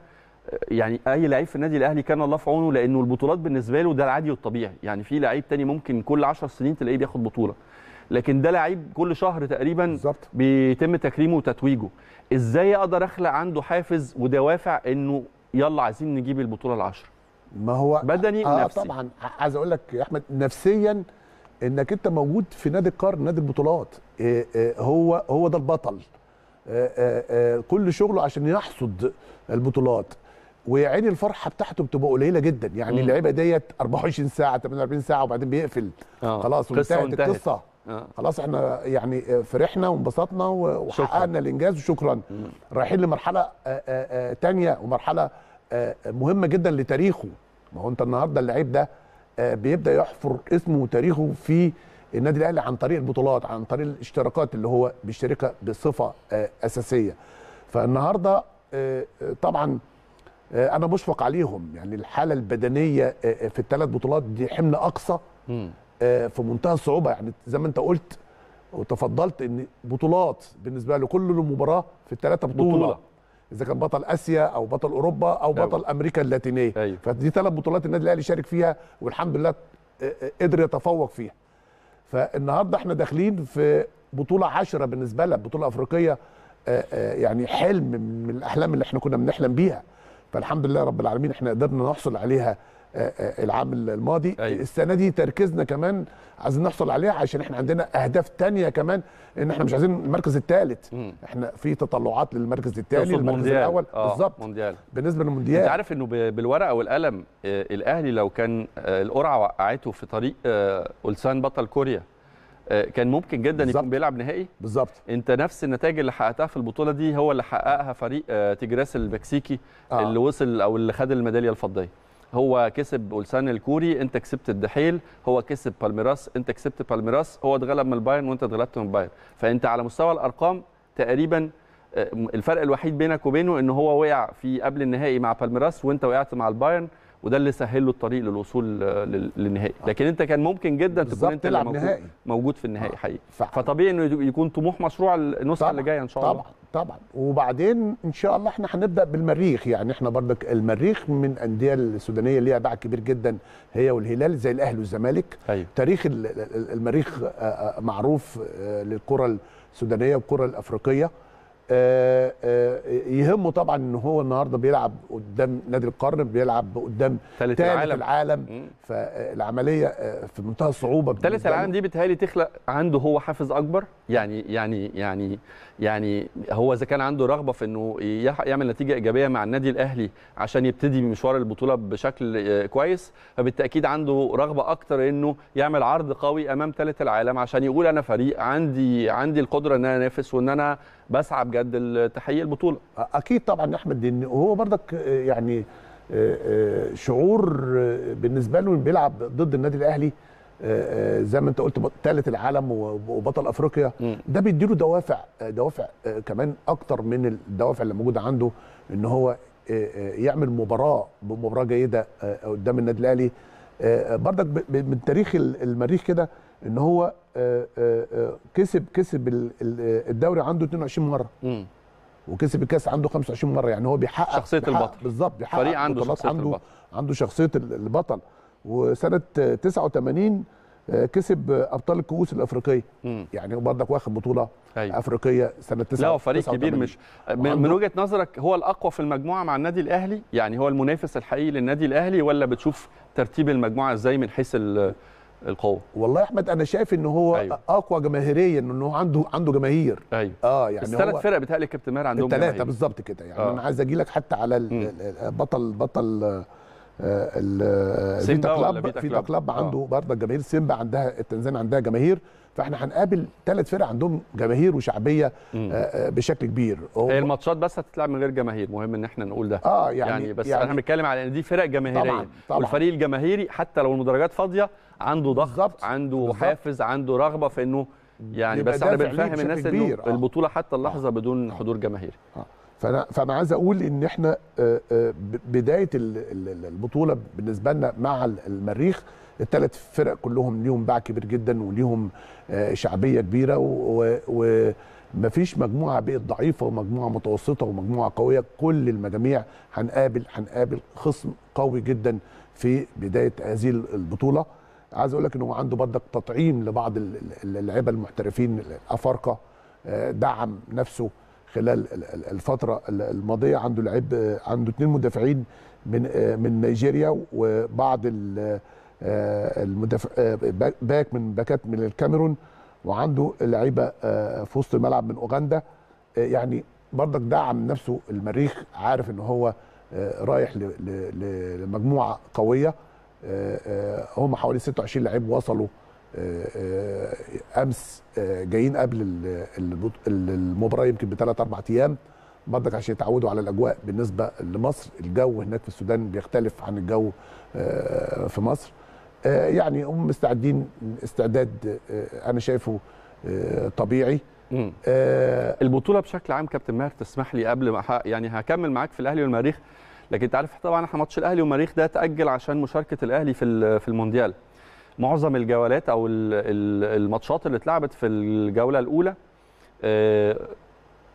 يعني اي لعيب في النادي الاهلي كان الله في عونه لانه البطولات بالنسبه له ده العادي والطبيعي يعني في لعيب تاني ممكن كل 10 سنين تلاقيه بياخد بطوله لكن ده لعيب كل شهر تقريبا بالزبط. بيتم تكريمه وتتويجه ازاي اقدر اخلق عنده حافز ودوافع انه يلا عايزين نجيب البطوله العشر ما هو بدني آه نفسي. طبعا عايز اقول لك يا احمد نفسيا انك انت موجود في نادي القرن نادي البطولات إيه إيه هو هو ده البطل إيه إيه كل شغله عشان يحصد البطولات ويا عيني الفرحه بتاعته بتبقى قليله جدا يعني اللعيبه ديت 24 ساعه 48 ساعه وبعدين بيقفل آه. خلاص وانتهت انتهت. القصه آه. خلاص احنا يعني فرحنا وانبسطنا وحققنا الانجاز وشكرا مم. رايحين لمرحله ثانيه آه، آه، آه، ومرحله مهمه جدا لتاريخه ما هو انت النهارده اللعيب ده بيبدا يحفر اسمه وتاريخه في النادي الاهلي عن طريق البطولات عن طريق الاشتراكات اللي هو بيشتركها بصفه اساسيه فالنهارده طبعا آه، انا مشفق عليهم يعني الحاله البدنيه آه، آه، في الثلاث بطولات دي حمل اقصى في منتهى الصعوبه يعني زي ما انت قلت وتفضلت ان بطولات بالنسبه له كل مباراه في الثلاثه بطوله, بطولة. اذا كان بطل اسيا او بطل اوروبا او أيوة. بطل أيوة. امريكا اللاتينيه أيوة. فدي ثلاث بطولات النادي الاهلي شارك فيها والحمد لله قدر يتفوق فيها فالنهارده احنا داخلين في بطوله عشرة بالنسبه لها بطوله افريقيه يعني حلم من الاحلام اللي احنا كنا بنحلم بيها فالحمد لله رب العالمين احنا قدرنا نحصل عليها آه، آه، العام الماضي أيوة. السنه دي تركيزنا كمان عايزين نحصل عليها عشان احنا عندنا اهداف تانية كمان ان احنا مش عايزين المركز الثالث احنا في تطلعات للمركز الثاني المركز الاول آه بالظبط بالنسبه للمونديال انت عارف انه بالورقه والقلم آه الاهلي لو كان آه القرعه وقعته في طريق آه اولسان بطل كوريا آه، كان ممكن جدا بالزبط. يكون بيلعب نهائي بالظبط انت نفس النتائج اللي حققتها في البطوله دي هو اللي حققها فريق آه، تيجراس المكسيكي آه. اللي وصل او اللي خد الميداليه الفضيه هو كسب اولسان الكوري انت كسبت الدحيل هو كسب بالميراس انت كسبت بالميراس هو اتغلب من البايرن وانت اتغلبت من البايرن فانت على مستوى الارقام تقريبا آه، الفرق الوحيد بينك وبينه ان هو وقع في قبل النهائي مع بالميراس وانت وقعت مع البايرن وده اللي سهل له الطريق للوصول آه، للنهائي آه. لكن انت كان ممكن جدا تكون انت اللي موجود, موجود في النهائي آه. حقيقي فطبيعي انه يكون طموح مشروع النسخه اللي جايه ان شاء طبعًا الله طبعا طبعا وبعدين ان شاء الله احنا هنبدا بالمريخ يعني احنا برضك المريخ من الانديه السودانيه ليها باع كبير جدا هي والهلال زي الاهلي والزمالك أيوه. تاريخ المريخ معروف للكره السودانيه والكره الافريقيه آه، آه، يهمه طبعا ان هو النهارده بيلعب قدام نادي القرن بيلعب قدام ثالث العالم, العالم فالعمليه آه، في منتهى الصعوبه ثالث العالم دي بتهيألي تخلق عنده هو حافز اكبر يعني يعني يعني يعني هو اذا كان عنده رغبه في انه يعمل نتيجه ايجابيه مع النادي الاهلي عشان يبتدي مشوار البطوله بشكل آه، كويس فبالتاكيد عنده رغبه اكتر انه يعمل عرض قوي امام ثالث العالم عشان يقول انا فريق عندي عندي القدره ان انا انافس وان انا بسعى بجد لتحقيق البطوله اكيد طبعا احمد ان هو برضك آه، يعني آه، شعور بالنسبه له بيلعب ضد النادي الاهلي زي ما انت قلت ثالث العالم وبطل افريقيا ده بيديله دوافع دوافع آه، كمان اكتر من الدوافع اللي موجوده عنده ان هو آه، آه، يعمل مباراه بمباراه جيده قدام النادي الاهلي بردك من تاريخ المريخ كده ان هو كسب كسب الدوري عنده 22 مره وكسب الكاس عنده 25 مره يعني هو بيحقق شخصيه بيحقق البطل بالظبط بيحقق فريق عنده شخصيه عنده البطل عنده شخصيه البطل وسنه 89 آه، كسب ابطال الكؤوس الافريقيه مم. يعني برضك واخد بطوله أيوة. افريقيه سنه 89 لا هو فريق كبير مش من, من وجهه نظرك هو الاقوى في المجموعه مع النادي الاهلي يعني هو المنافس الحقيقي للنادي الاهلي ولا بتشوف ترتيب المجموعه ازاي من حيث القوه والله يا احمد انا شايف ان هو أيوة. اقوى جماهيريا ان هو عنده عنده جماهير ايوه اه يعني الثلاث فرق بتهيألي كابتن ماهر عندهم الثلاثه بالظبط كده يعني آه. انا عايز اجي لك حتى على بطل بطل آه، البيتا آه، كلاب بيتا كلاب عنده آه. برضه جماهير سيمبا عندها التنزان عندها جماهير فاحنا هنقابل ثلاث فرق عندهم جماهير وشعبيه آه،, آه بشكل كبير هي الماتشات بس هتتلعب من غير جماهير مهم ان احنا نقول ده اه يعني, يعني بس يعني احنا بنتكلم على ان دي فرق جماهيريه طبعًا طبعًا والفريق الجماهيري حتى لو المدرجات فاضيه عنده ضغط بالزبط عنده بالزبط حافز عنده رغبه في انه يعني بس احنا بنفهم الناس انه البطوله حتى اللحظه آه. بدون حضور جماهيري آه. فانا فانا عايز اقول ان احنا آه، آه، بدايه البطوله بالنسبه لنا مع المريخ الثلاث فرق كلهم ليهم باع كبير جدا وليهم آه، شعبيه كبيره ومفيش مجموعه بقت ضعيفه ومجموعه متوسطه ومجموعه قويه كل المجاميع هنقابل هنقابل خصم قوي جدا في بدايه هذه البطوله عايز اقول لك ان هو عنده بردك تطعيم لبعض اللعيبه المحترفين الافارقه دعم نفسه خلال الفتره الماضيه عنده لعيب عنده اثنين مدافعين من من نيجيريا وبعض آه، المدافع آه، باك من باكات من الكاميرون وعنده لعيبه آه، في وسط الملعب من اوغندا يعني برضك دعم نفسه المريخ عارف ان هو رايح لمجموعه قويه هم حوالي 26 لعيب وصلوا آه، آه، امس آه، جايين قبل المباراه يمكن بثلاث اربع ايام برضك عشان يتعودوا على الاجواء بالنسبه لمصر الجو هناك في السودان بيختلف عن الجو في مصر يعني هم مستعدين استعداد انا شايفه طبيعي آه البطوله بشكل عام كابتن ماهر تسمح لي قبل ما يعني هكمل معاك في الاهلي والمريخ لكن انت عارف طبعا احنا ماتش الاهلي والمريخ ده تاجل عشان مشاركه الاهلي في في المونديال معظم الجولات او الماتشات اللي اتلعبت في الجوله الاولى آه،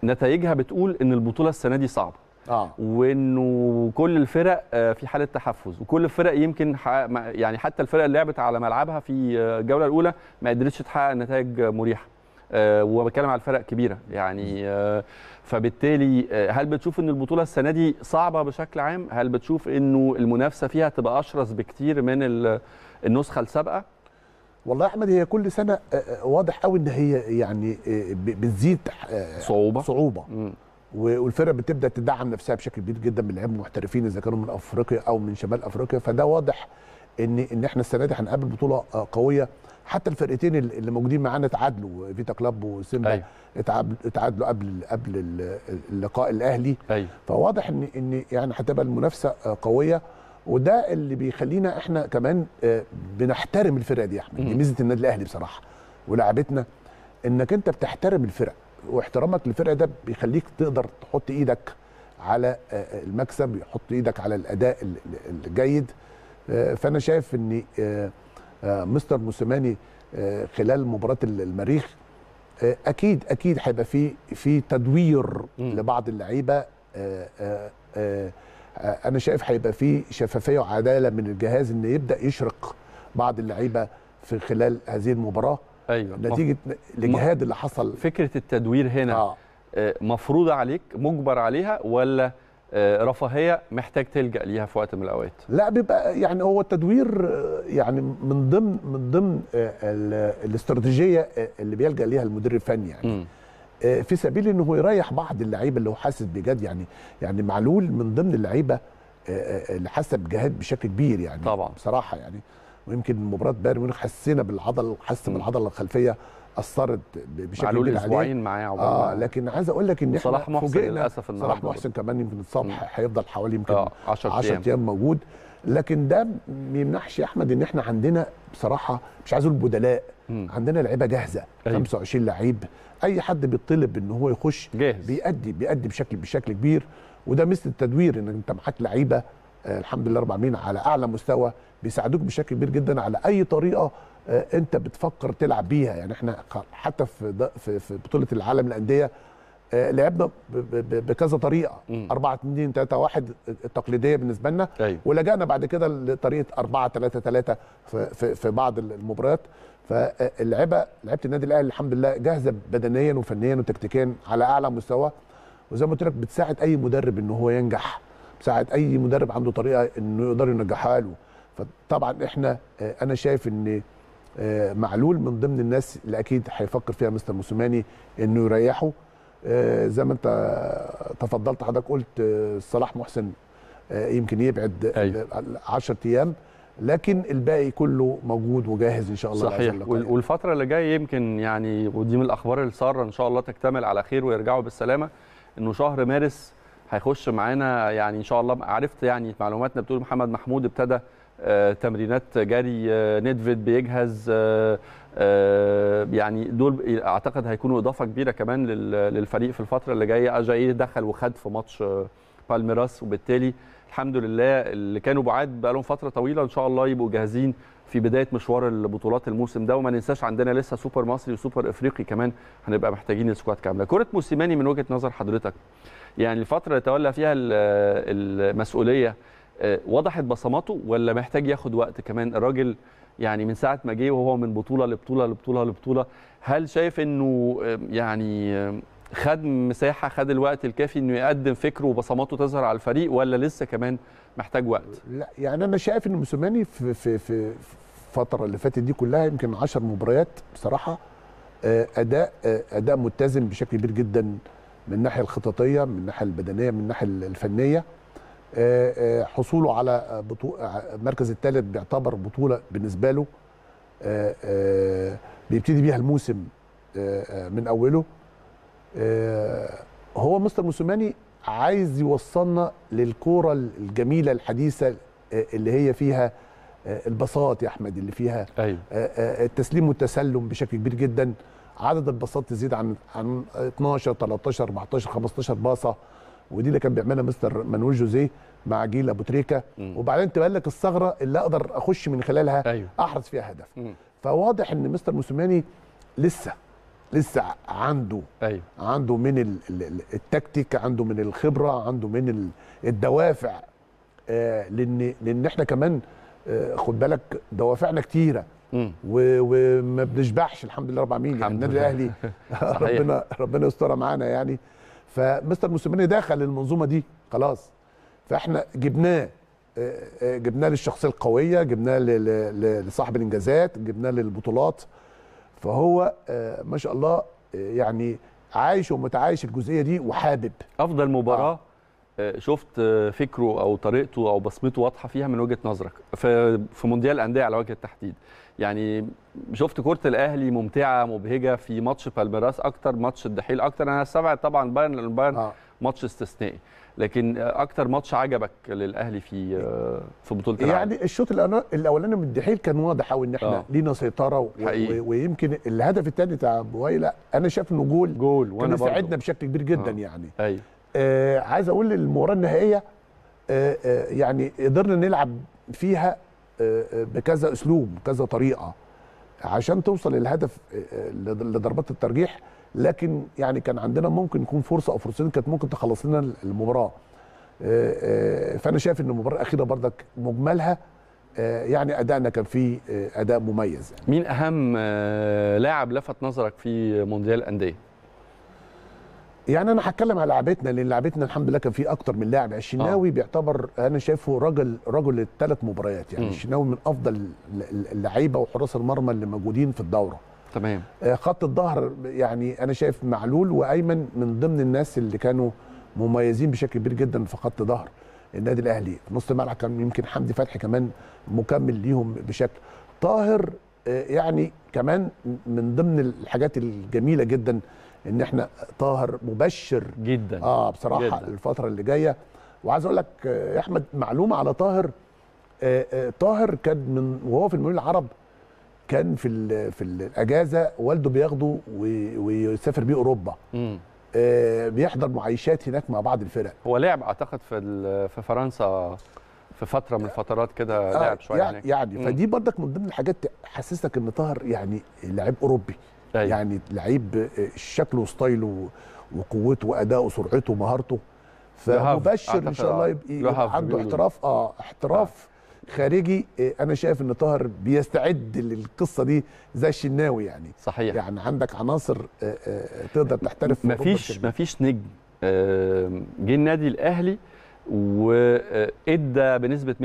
نتائجها بتقول ان البطوله السنه دي صعبه آه. وانه كل الفرق آه، في حاله تحفز وكل الفرق يمكن يعني حتى الفرق اللي لعبت على ملعبها في آه، الجوله الاولى ما قدرتش تحقق نتائج مريحه وبتكلم على الفرق كبيره يعني فبالتالي هل بتشوف ان البطوله السنه دي صعبه بشكل عام هل بتشوف انه المنافسه فيها تبقى اشرس بكتير من النسخه السابقه والله يا احمد هي كل سنه آه، آه، واضح قوي ان هي يعني آه، بتزيد صعوبه صعوبه والفرق بتبدا تدعم نفسها بشكل كبير جدا من لعيبه محترفين اذا كانوا من افريقيا او من شمال افريقيا فده واضح ان ان احنا السنه دي هنقابل بطوله قويه حتى الفرقتين اللي موجودين معانا اتعادلوا فيتا كلاب وسيمبا أيوة. اتعادلوا قبل قبل اللقاء الاهلي أيوة. فواضح ان ان يعني هتبقى المنافسه قويه وده اللي بيخلينا احنا كمان آه، بنحترم الفرق دي يا احمد دي ميزه النادي الاهلي بصراحه ولعبتنا انك انت بتحترم الفرق واحترامك للفرقه ده بيخليك تقدر تحط ايدك على آه، المكسب يحط ايدك على الاداء الجيد آه، فانا شايف ان مستر موسيماني خلال مباراه المريخ اكيد اكيد هيبقى في في تدوير لبعض اللعيبه آه، انا شايف هيبقى في شفافيه وعداله من الجهاز ان يبدا يشرق بعض اللعيبه في خلال هذه المباراه ايوه نتيجه الاجهاد اللي حصل فكره التدوير هنا آه. آه، مفروضه عليك مجبر عليها ولا آه، رفاهيه محتاج تلجا ليها في وقت من الاوقات لا بيبقى يعني هو التدوير يعني من ضمن من ضمن الاستراتيجيه اللي بيلجا ليها المدير الفني يعني م. آه، في سبيل انه يريح بعض اللعيبه اللي هو حاسس بجد يعني يعني معلول من ضمن اللعيبه آه، آه، اللي حاسه بجهاد بشكل كبير يعني طبعا بصراحه يعني ويمكن مباراه بايرن ميونخ حسينا بالعضل حس بالعضله الخلفيه اثرت بشكل كبير معلول اسبوعين معاه اه لكن عايز اقول لك ان احنا صلاح محسن للاسف النهارده صلاح محسن كمان يمكن اتصاب هيفضل حوالي يمكن 10 ايام موجود لكن ده ما يمنحش يا احمد ان احنا عندنا بصراحه مش عايز اقول بدلاء عندنا لعيبه جاهزه أيوه. 25 لعيب اي حد بيطلب ان هو يخش جاهز. بيأدي بيأدي بشكل بشكل كبير وده مثل التدوير ان انت معاك لعيبه آه، الحمد لله رب العالمين على اعلى مستوى بيساعدوك بشكل كبير جدا على اي طريقه آه، انت بتفكر تلعب بيها يعني احنا حتى في في, في بطوله العالم للانديه آه، لعبنا بكذا طريقه 4 2 3 1 التقليديه بالنسبه لنا أيوه. ولجانا بعد كده لطريقه 4 3 3 في, في بعض المباريات فاللعبه لعبت النادي الاهلي الحمد لله جاهزه بدنيا وفنيا وتكتيكيا على اعلى مستوى وزي ما قلت لك بتساعد اي مدرب ان هو ينجح بتساعد اي مدرب عنده طريقه انه يقدر ينجحها له فطبعا احنا آه، انا شايف ان آه، معلول من ضمن الناس اللي اكيد هيفكر فيها مستر موسوماني انه يريحه آه، زي ما انت تفضلت حضرتك قلت آه، صلاح محسن آه، يمكن يبعد 10 أيوة. ايام لكن الباقي كله موجود وجاهز ان شاء الله صحيح والفتره اللي جايه يمكن يعني ودي من الاخبار الساره ان شاء الله تكتمل على خير ويرجعوا بالسلامه انه شهر مارس هيخش معانا يعني ان شاء الله عرفت يعني معلوماتنا بتقول محمد محمود ابتدى آه تمرينات جري آه بيجهز آه آه، يعني دول اعتقد هيكونوا اضافه كبيره كمان للفريق في الفتره اللي جايه اجاي إيه دخل وخد في ماتش آه، بالميراس وبالتالي الحمد لله اللي كانوا بعاد بقالهم فتره طويله ان شاء الله يبقوا جاهزين في بدايه مشوار البطولات الموسم ده وما ننساش عندنا لسه سوبر مصري وسوبر افريقي كمان هنبقى محتاجين السكواد كامله كره موسيماني من وجهه نظر حضرتك يعني الفتره اللي تولى فيها المسؤوليه آه، وضحت بصماته ولا محتاج ياخد وقت كمان الراجل يعني من ساعه ما جه وهو من بطوله لبطوله لبطوله لبطوله هل شايف انه يعني خد مساحه خد الوقت الكافي انه يقدم فكره وبصماته تظهر على الفريق ولا لسه كمان محتاج وقت؟ لا يعني انا شايف ان موسيماني في في في الفتره اللي فاتت دي كلها يمكن 10 مباريات بصراحه آه، اداء آه، اداء متزن بشكل كبير جدا من الناحيه الخططيه من الناحيه البدنيه من الناحيه الفنيه آه، آه، حصوله على آه، المركز الثالث بيعتبر بطوله بالنسبه له بيبتدي بيها الموسم من اوله هو مستر موسيماني عايز يوصلنا للكوره الجميله الحديثه اللي هي فيها البساط يا احمد اللي فيها أيوة. التسليم والتسلم بشكل كبير جدا عدد الباصات تزيد عن عن 12 13 14 15 باصه ودي اللي كان بيعملها مستر مانويل جوزيه مع جيل ابو تريكه وبعدين تبقى لك الثغره اللي اقدر اخش من خلالها أيوه. احرز فيها هدف مم. فواضح ان مستر موسيماني لسه لسه عنده أيوه. عنده من التكتيك عنده من الخبره عنده من الدوافع آه لان لان احنا كمان آه خد بالك دوافعنا كتيره وما بنشبعش الحمد لله رب العالمين يعني النادي الاهلي (laughs) ربنا ربنا يسترها معانا يعني فمستر موسيماني دخل المنظومه دي خلاص فاحنا جبناه آه، آه، جبناه للشخصيه القويه جبناه لصاحب الانجازات جبناه للبطولات فهو آه، ما شاء الله يعني عايش ومتعايش الجزئيه دي وحابب افضل مباراه آه. شفت فكره او طريقته او بصمته واضحه فيها من وجهه نظرك في مونديال الانديه على وجه التحديد يعني شفت كره الاهلي ممتعه مبهجه في ماتش بالميراس اكتر ماتش الدحيل اكتر انا استبعد طبعا بايرن لان بايرن آه. ماتش استثنائي لكن اكتر ماتش عجبك للاهلي في في بطوله يعني العالم. الشوط الاولاني من الدحيل كان واضح قوي ان احنا آه. لينا سيطره و... و... ويمكن الهدف الثاني بتاع بويلا انا شايف انه جول جول وانا كان ساعدنا بشكل كبير جدا آه. يعني ايوه آه عايز اقول المباراه النهائيه آه آه يعني قدرنا نلعب فيها آه, آه، بكذا اسلوب كذا طريقه عشان توصل للهدف آه، آه، لضربات الترجيح لكن يعني كان عندنا ممكن يكون فرصه او فرصتين كانت ممكن تخلص لنا المباراه فانا شايف ان المباراه الاخيره بردك مجملها يعني ادائنا كان فيه اداء مميز يعني. مين اهم لاعب لفت نظرك في مونديال الانديه يعني انا هتكلم على لعبتنا لان لعبتنا الحمد لله كان في اكتر من لاعب الشناوي آه. بيعتبر انا شايفه رجل رجل الثلاث مباريات يعني الشناوي من افضل اللعيبه وحراس المرمى اللي موجودين في الدوره تمام آه، خط الظهر يعني انا شايف معلول وايمن من ضمن الناس اللي كانوا مميزين بشكل كبير جدا في خط ظهر النادي الاهلي في نص الملعب كان يمكن حمدي فتحي كمان مكمل ليهم بشكل طاهر آه، يعني كمان من ضمن الحاجات الجميله جدا ان احنا طاهر مبشر جدا اه بصراحه جداً. الفتره اللي جايه وعايز اقول لك يا آه، احمد معلومه على طاهر آه، آه، طاهر كان من وهو في المول العرب كان في في الاجازه والده بياخده ويسافر بيه اوروبا آه بيحضر معايشات هناك مع بعض الفرق هو لعب اعتقد في في فرنسا في فتره من الفترات كده آه لعب شويه يعني, يعني فدي برضك من ضمن الحاجات تحسسك ان طاهر يعني لعيب اوروبي أيوة. يعني لعيب شكله وستايله وقوته وادائه وسرعته ومهارته فمبشر ان شاء الله آه. يبقى عنده احتراف اه احتراف آه. خارجي آه، انا شايف ان طاهر بيستعد للقصه دي زي الشناوي يعني صحيح يعني عندك عناصر تقدر تحترف مفيش مفيش نجم جه النادي الاهلي وادى بنسبه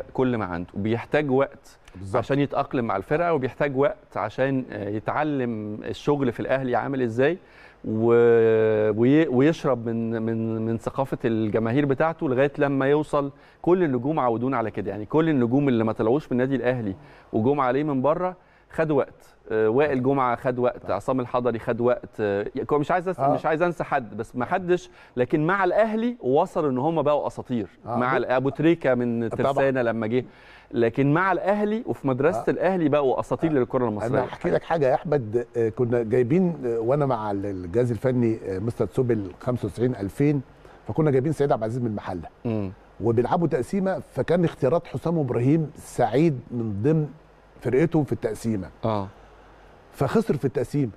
100% كل ما عنده بيحتاج وقت بالزبط. عشان يتاقلم مع الفرقه وبيحتاج وقت عشان آه، يتعلم الشغل في الاهلي عامل ازاي و... ويشرب من من من ثقافه الجماهير بتاعته لغايه لما يوصل كل النجوم عودون على كده يعني كل النجوم اللي ما طلعوش من النادي الاهلي وجم عليه من بره خد وقت آه، وائل جمعه خد وقت طيب. عصام الحضري خد وقت آه، مش عايز أس... آه. مش عايز انسى حد بس ما حدش لكن مع الاهلي وصل ان هم بقوا اساطير آه. مع ابو تريكه من ترسانه لما جه لكن مع الاهلي وفي مدرسه آه. الاهلي بقوا اساطير آه. للكره المصريه انا هحكي لك حاجه يا احمد آه، كنا جايبين وانا مع الجهاز الفني مستر تسوبل 95 2000 فكنا جايبين سيد عبد العزيز من المحله وبيلعبوا تقسيمه فكان اختيارات حسام ابراهيم سعيد من ضمن فرقته في التقسيمه اه فخسر في التقسيمه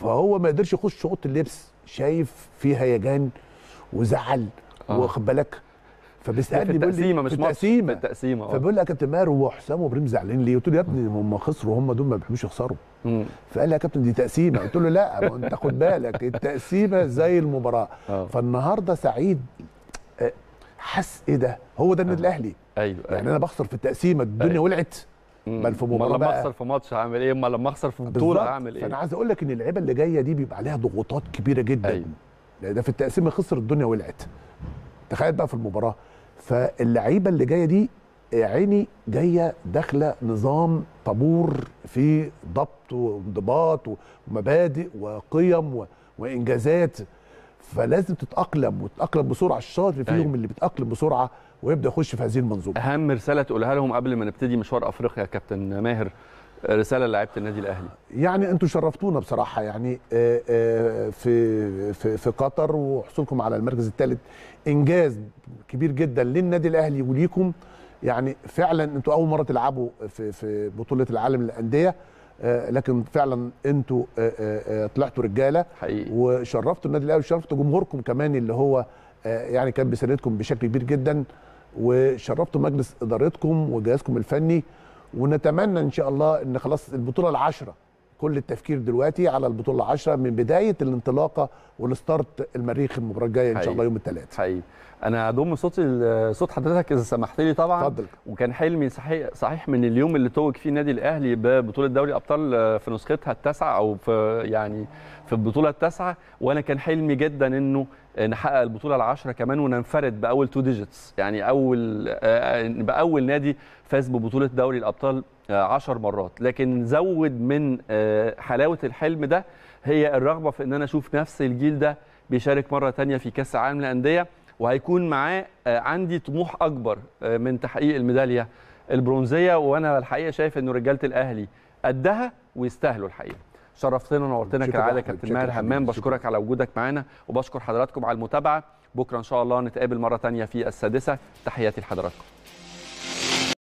فهو ما قدرش يخش اوضه اللبس شايف فيها هيجان وزعل آه. واخد بالك فبيسالني بيقول لي التقسيمه مش التقسيمه التقسيمه اه فبيقول لي يا كابتن ماهر هو حسام وابراهيم زعلانين ليه؟ قلت له يا ابني هم خسروا هم دول ما بيحبوش يخسروا مم. فقال لي يا كابتن دي تقسيمه قلت له لا ما انت خد بالك التقسيمه زي المباراه آه. فالنهارده سعيد حس ايه ده هو ده النادي أيوه. الاهلي أيوه،, ايوه يعني انا بخسر في التقسيمه الدنيا أيوة. ولعت بل في مباراه لما اخسر في ماتش هعمل ايه اما لما اخسر في بطوله هعمل ايه فانا عايز اقول لك ان اللعيبه اللي جايه دي بيبقى عليها ضغوطات كبيره جدا أيوة. يعني ده في التقسيمه خسر الدنيا ولعت تخيل بقى في المباراه فاللعيبه اللي جايه دي عيني جايه داخله نظام طابور فيه ضبط وانضباط ومبادئ وقيم وانجازات فلازم تتاقلم وتتاقلم بسرعه الشاطر فيهم أيوة. اللي بيتاقلم بسرعه ويبدا يخش في هذه المنظومه اهم رساله تقولها لهم قبل ما نبتدي مشوار افريقيا يا كابتن ماهر رساله لعيبه النادي الاهلي يعني انتوا شرفتونا بصراحه يعني آه، آه، في في في قطر وحصولكم على المركز الثالث انجاز كبير جدا للنادي الاهلي وليكم يعني فعلا انتوا اول مره تلعبوا في في بطوله العالم للانديه آه، لكن فعلا انتوا آه، آه، طلعتوا رجاله حقيقي وشرفتوا النادي الاهلي وشرفتوا جمهوركم كمان اللي هو يعني كان بيساندكم بشكل كبير جدا وشرفتوا مجلس ادارتكم وجهازكم الفني ونتمنى ان شاء الله ان خلاص البطوله العشره كل التفكير دلوقتي على البطوله 10 من بدايه الانطلاقه والستارت المريخ المباراه الجايه ان شاء الله يوم الثلاثاء. حقيقي انا هضم صوتي صوت حضرتك اذا سمحت لي طبعا فضل. وكان حلمي صحيح صحيح من اليوم اللي توج فيه النادي الاهلي ببطوله دوري الابطال آه، في نسختها التاسعه او في يعني في البطوله التاسعه وانا كان حلمي جدا انه نحقق البطوله العشره كمان وننفرد باول تو ديجيتس يعني اول آه، آه، باول نادي فاز ببطوله دوري الابطال عشر مرات لكن زود من آه، حلاوة الحلم ده هي الرغبة في أن أنا أشوف نفس الجيل ده بيشارك مرة تانية في كأس العالم للأندية وهيكون معاه آه، عندي طموح أكبر آه، من تحقيق الميدالية البرونزية وأنا الحقيقة شايف أنه رجالة الأهلي قدها ويستاهلوا الحقيقة شرفتنا ونورتنا كالعاده كابتن ماهر همام بشكرك على وجودك معانا وبشكر حضراتكم على المتابعه بكره ان شاء الله نتقابل مره ثانيه في السادسه تحياتي لحضراتكم